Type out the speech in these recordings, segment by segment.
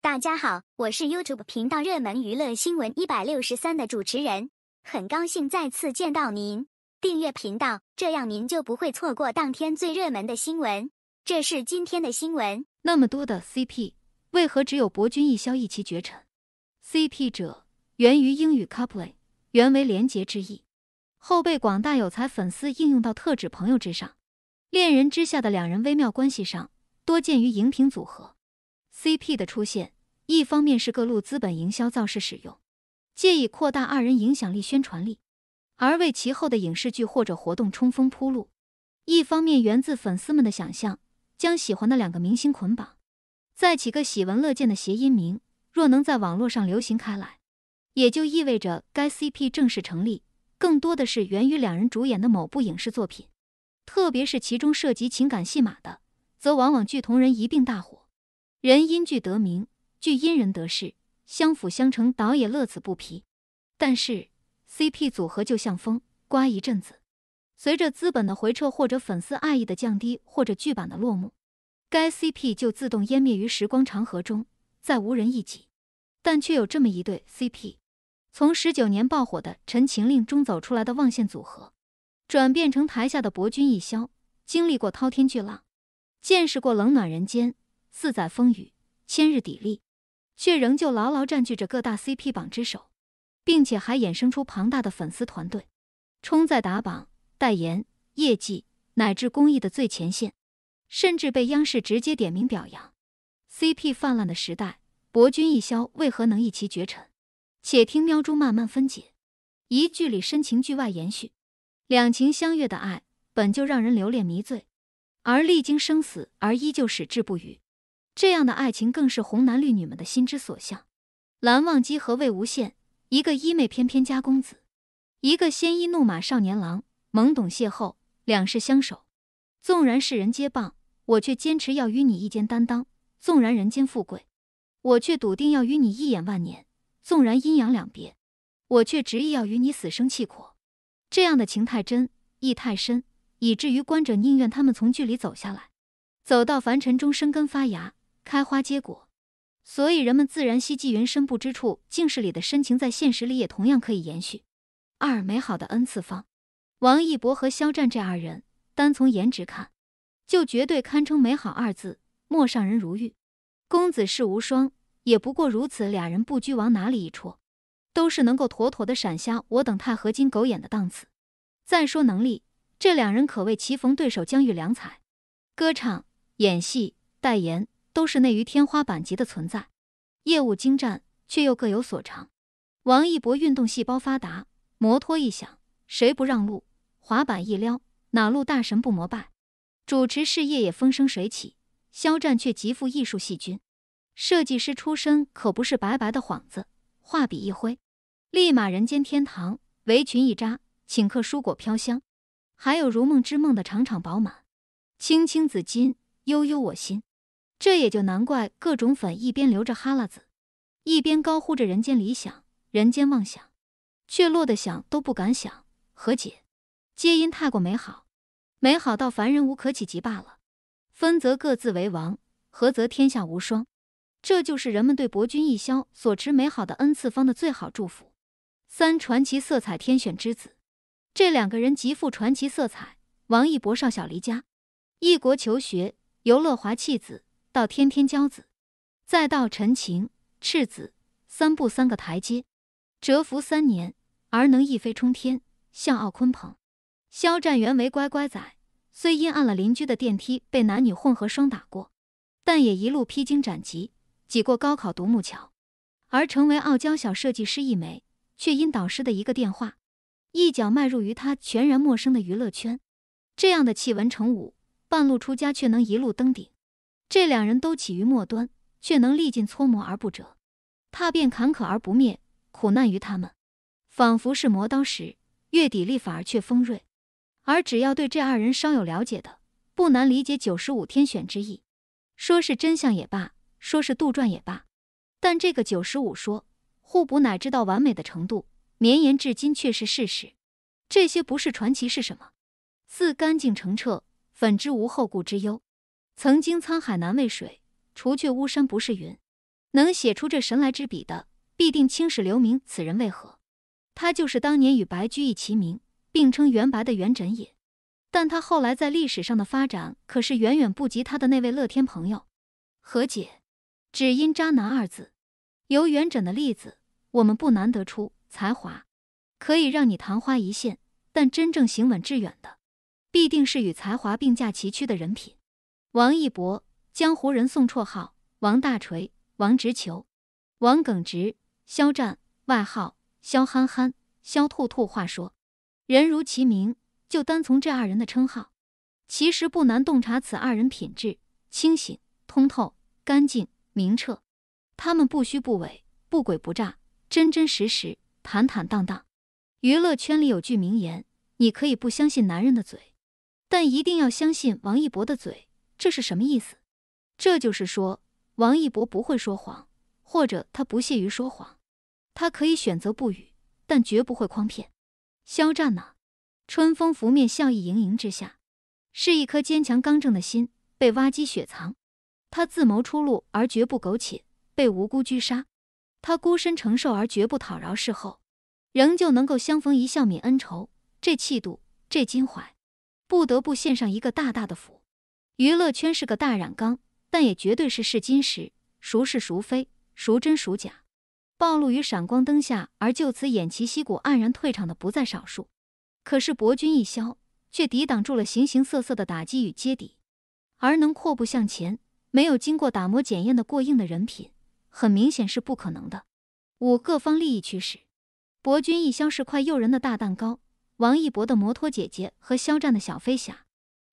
大家好，我是 YouTube 频道热门娱乐新闻一百六十三的主持人，很高兴再次见到您。订阅频道，这样您就不会错过当天最热门的新闻。这是今天的新闻。那么多的 CP，为何只有博君一肖一骑绝尘？CP 者源于英语 couple，原为联结之意，后被广大有才粉丝应用到特指朋友之上、恋人之下的两人微妙关系上，多见于荧屏组合。CP 的出现，一方面是各路资本营销造势使用，借以扩大二人影响力、宣传力，而为其后的影视剧或者活动冲锋铺路；一方面源自粉丝们的想象，将喜欢的两个明星捆绑，再起个喜闻乐见的谐音名。若能在网络上流行开来，也就意味着该 CP 正式成立。更多的是源于两人主演的某部影视作品，特别是其中涉及情感戏码的，则往往剧、同人一并大火。人因剧得名，剧因人得势，相辅相成，倒也乐此不疲。但是 CP 组合就像风，刮一阵子，随着资本的回撤或者粉丝爱意的降低或者剧版的落幕，该 CP 就自动湮灭于时光长河中，再无人忆起。但却有这么一对 CP，从十九年爆火的《陈情令》中走出来的忘羡组合，转变成台下的博君一肖，经历过滔天巨浪，见识过冷暖人间。四载风雨，千日砥砺，却仍旧牢牢占据着各大 CP 榜之首，并且还衍生出庞大的粉丝团队，冲在打榜、代言、业绩乃至公益的最前线，甚至被央视直接点名表扬。CP 泛滥的时代，博君一肖为何能一骑绝尘？且听喵猪慢慢分解。一句里深情，剧外延续，两情相悦的爱本就让人留恋迷醉，而历经生死而依旧矢志不渝。这样的爱情更是红男绿女们的心之所向，蓝忘机和魏无羡，一个衣袂翩翩佳公子，一个鲜衣怒马少年郎，懵懂邂逅，两世相守。纵然世人皆谤，我却坚持要与你一肩担当；纵然人间富贵，我却笃定要与你一眼万年；纵然阴阳两别，我却执意要与你死生契阔。这样的情太真，意太深，以至于观者宁愿他们从剧里走下来，走到凡尘中生根发芽。开花结果，所以人们自然希冀云深不知处。静室里的深情，在现实里也同样可以延续。二美好的 n 次方，王一博和肖战这二人，单从颜值看，就绝对堪称“美好”二字。陌上人如玉，公子世无双，也不过如此。俩人不拘往哪里一戳，都是能够妥妥的闪瞎我等钛合金狗眼的档次。再说能力，这两人可谓棋逢对手，将遇良才。歌唱、演戏、代言。都是内娱天花板级的存在，业务精湛却又各有所长。王一博运动细胞发达，摩托一响谁不让路？滑板一撩哪路大神不膜拜？主持事业也风生水起。肖战却极富艺术细菌，设计师出身可不是白白的幌子，画笔一挥，立马人间天堂；围裙一扎，请客蔬果飘香。还有如梦之梦的场场饱满，青青子衿，悠悠我心。这也就难怪，各种粉一边流着哈喇子，一边高呼着人间理想、人间妄想，却落得想都不敢想。何解？皆因太过美好，美好到凡人无可企及罢了。分则各自为王，合则天下无双。这就是人们对博君一肖所持美好的 n 次方的最好祝福。三传奇色彩，天选之子。这两个人极富传奇色彩：王一博少小离家，异国求学，游乐华弃子。到天天骄子，再到陈情赤子，三步三个台阶，蛰伏三年而能一飞冲天，像傲鲲鹏。肖战原为乖乖仔，虽因按了邻居的电梯被男女混合双打过，但也一路披荆斩棘，挤过高考独木桥，而成为傲娇小设计师一枚。却因导师的一个电话，一脚迈入于他全然陌生的娱乐圈。这样的弃文成武，半路出家却能一路登顶。这两人都起于末端，却能历尽搓磨而不折，踏遍坎坷而不灭。苦难于他们，仿佛是磨刀石，越砥砺反而却锋锐。而只要对这二人稍有了解的，不难理解九十五天选之意。说是真相也罢，说是杜撰也罢，但这个九十五说互补乃至到完美的程度，绵延至今却是事实。这些不是传奇是什么？似干净澄澈，粉之无后顾之忧。曾经沧海难为水，除却巫山不是云。能写出这神来之笔的，必定青史留名。此人为何？他就是当年与白居易齐名，并称元白的元稹也。但他后来在历史上的发展，可是远远不及他的那位乐天朋友。何解？只因“渣男”二字。由元稹的例子，我们不难得出：才华可以让你昙花一现，但真正行稳致远的，必定是与才华并驾齐驱的人品。王一博，江湖人送绰号“王大锤”“王直球”“王耿直”；肖战，外号“肖憨憨”“肖兔兔”。话说，人如其名，就单从这二人的称号，其实不难洞察此二人品质：清醒、通透、干净、明澈。他们不虚不伪，不鬼不诈，真真实实，坦坦荡荡。娱乐圈里有句名言：“你可以不相信男人的嘴，但一定要相信王一博的嘴。”这是什么意思？这就是说，王一博不会说谎，或者他不屑于说谎，他可以选择不语，但绝不会诓骗。肖战呢？春风拂面，笑意盈盈之下，是一颗坚强刚正的心被挖机雪藏。他自谋出路而绝不苟且，被无辜狙杀，他孤身承受而绝不讨饶。事后，仍旧能够相逢一笑泯恩仇，这气度，这襟怀，不得不献上一个大大的福。娱乐圈是个大染缸，但也绝对是试金石，孰是孰非，孰真孰假，暴露于闪光灯下而就此偃旗息鼓、黯然退场的不在少数。可是，博君一消却抵挡住了形形色色的打击与揭底，而能阔步向前、没有经过打磨检验的过硬的人品，很明显是不可能的。五各方利益驱使，博君一消是块诱人的大蛋糕，王一博的摩托姐姐和肖战的小飞侠。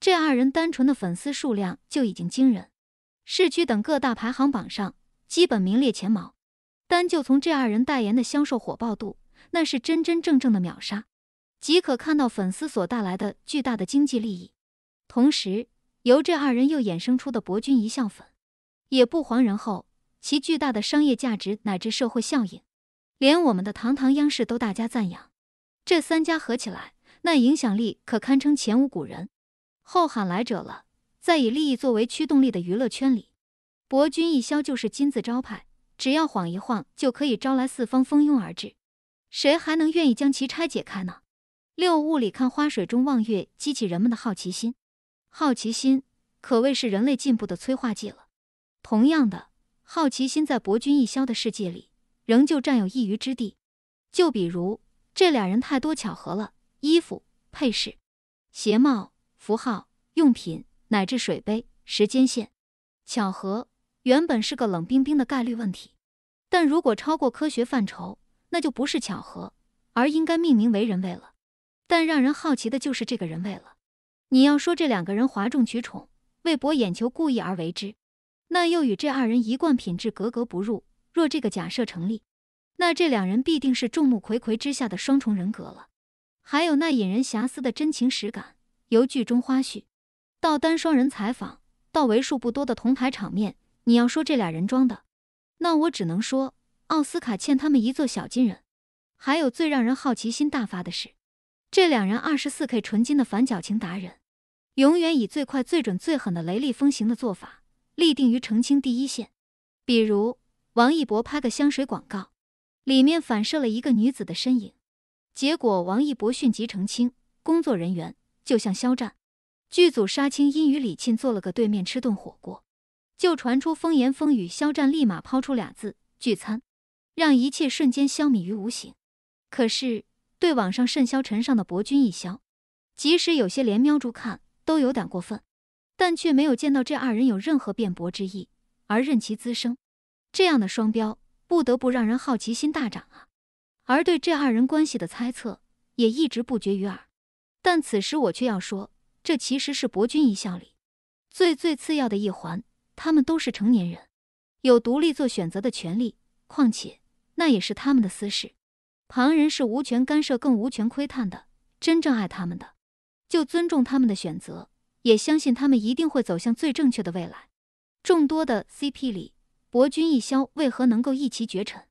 这二人单纯的粉丝数量就已经惊人，市区等各大排行榜上基本名列前茅。单就从这二人代言的销售火爆度，那是真真正正的秒杀，即可看到粉丝所带来的巨大的经济利益。同时，由这二人又衍生出的博君一笑粉，也不遑人后，其巨大的商业价值乃至社会效应，连我们的堂堂央视都大加赞扬。这三家合起来，那影响力可堪称前无古人。后喊来者了，在以利益作为驱动力的娱乐圈里，博君一肖就是金字招牌，只要晃一晃就可以招来四方蜂拥而至，谁还能愿意将其拆解开呢？六，雾里看花，水中望月，激起人们的好奇心。好奇心可谓是人类进步的催化剂了。同样的，好奇心在博君一肖的世界里仍旧占有一隅之地。就比如这俩人太多巧合了，衣服、配饰、鞋帽。符号用品乃至水杯，时间线，巧合原本是个冷冰冰的概率问题，但如果超过科学范畴，那就不是巧合，而应该命名为人为了。但让人好奇的就是这个人为了。你要说这两个人哗众取宠，为博眼球故意而为之，那又与这二人一贯品质格格不入。若这个假设成立，那这两人必定是众目睽睽之下的双重人格了。还有那引人遐思的真情实感。由剧中花絮，到单双人采访，到为数不多的同台场面，你要说这俩人装的，那我只能说奥斯卡欠他们一座小金人。还有最让人好奇心大发的是，这两人二十四 K 纯金的反矫情达人，永远以最快、最准、最狠的雷厉风行的做法，立定于澄清第一线。比如王一博拍个香水广告，里面反射了一个女子的身影，结果王一博迅即澄清，工作人员。就像肖战，剧组杀青，因与李沁做了个对面吃顿火锅，就传出风言风语。肖战立马抛出俩字“聚餐”，让一切瞬间消弭于无形。可是对网上甚嚣尘上的博君一肖，即使有些连喵住看都有点过分，但却没有见到这二人有任何辩驳之意，而任其滋生。这样的双标，不得不让人好奇心大涨啊！而对这二人关系的猜测，也一直不绝于耳。但此时我却要说，这其实是博君一肖里最最次要的一环。他们都是成年人，有独立做选择的权利。况且那也是他们的私事，旁人是无权干涉，更无权窥探的。真正爱他们的，就尊重他们的选择，也相信他们一定会走向最正确的未来。众多的 CP 里，博君一肖为何能够一骑绝尘？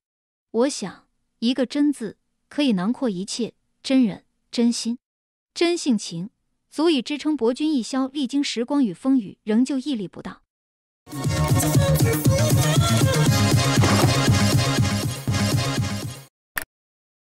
我想，一个“真”字可以囊括一切：真人，真心。真性情，足以支撑伯君一肖历经时光与风雨，仍旧屹立不倒。